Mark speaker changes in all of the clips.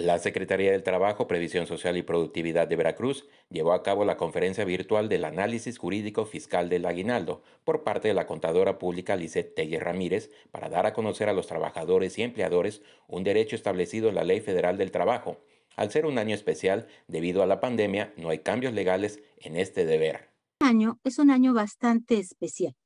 Speaker 1: La Secretaría del Trabajo, Previsión Social y Productividad de Veracruz llevó a cabo la conferencia virtual del análisis jurídico fiscal del aguinaldo por parte de la contadora pública Lisette Telle Ramírez para dar a conocer a los trabajadores y empleadores un derecho establecido en la Ley Federal del Trabajo. Al ser un año especial debido a la pandemia, no hay cambios legales en este deber.
Speaker 2: Este año es un año bastante especial,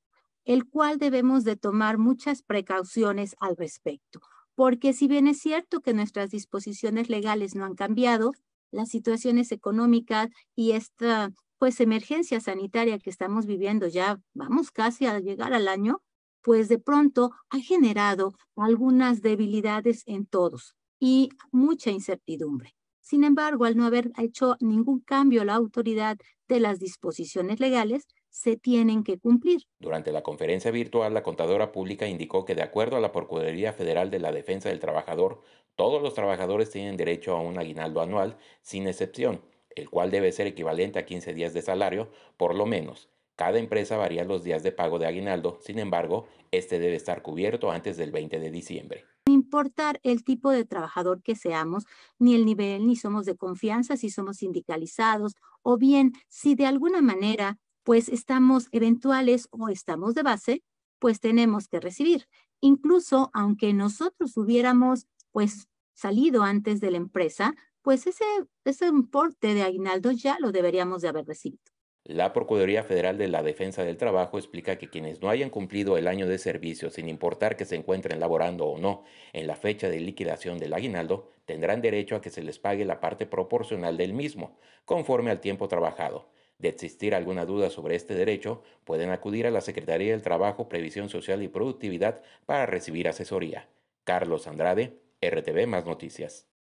Speaker 2: el cual debemos de tomar muchas precauciones al respecto porque si bien es cierto que nuestras disposiciones legales no han cambiado, las situaciones económicas y esta pues emergencia sanitaria que estamos viviendo ya, vamos casi a llegar al año, pues de pronto ha generado algunas debilidades en todos y mucha incertidumbre. Sin embargo, al no haber hecho ningún cambio la autoridad de las disposiciones legales, se tienen que cumplir.
Speaker 1: Durante la conferencia virtual, la contadora pública indicó que de acuerdo a la Procuraduría Federal de la Defensa del Trabajador, todos los trabajadores tienen derecho a un aguinaldo anual, sin excepción, el cual debe ser equivalente a 15 días de salario, por lo menos. Cada empresa varía los días de pago de aguinaldo, sin embargo, este debe estar cubierto antes del 20 de diciembre
Speaker 2: el tipo de trabajador que seamos, ni el nivel, ni somos de confianza, si somos sindicalizados, o bien si de alguna manera, pues estamos eventuales o estamos de base, pues tenemos que recibir. Incluso aunque nosotros hubiéramos, pues, salido antes de la empresa, pues ese, ese importe de aguinaldo ya lo deberíamos de haber recibido.
Speaker 1: La Procuraduría Federal de la Defensa del Trabajo explica que quienes no hayan cumplido el año de servicio, sin importar que se encuentren laborando o no, en la fecha de liquidación del aguinaldo, tendrán derecho a que se les pague la parte proporcional del mismo, conforme al tiempo trabajado. De existir alguna duda sobre este derecho, pueden acudir a la Secretaría del Trabajo, Previsión Social y Productividad para recibir asesoría. Carlos Andrade, RTV Más Noticias.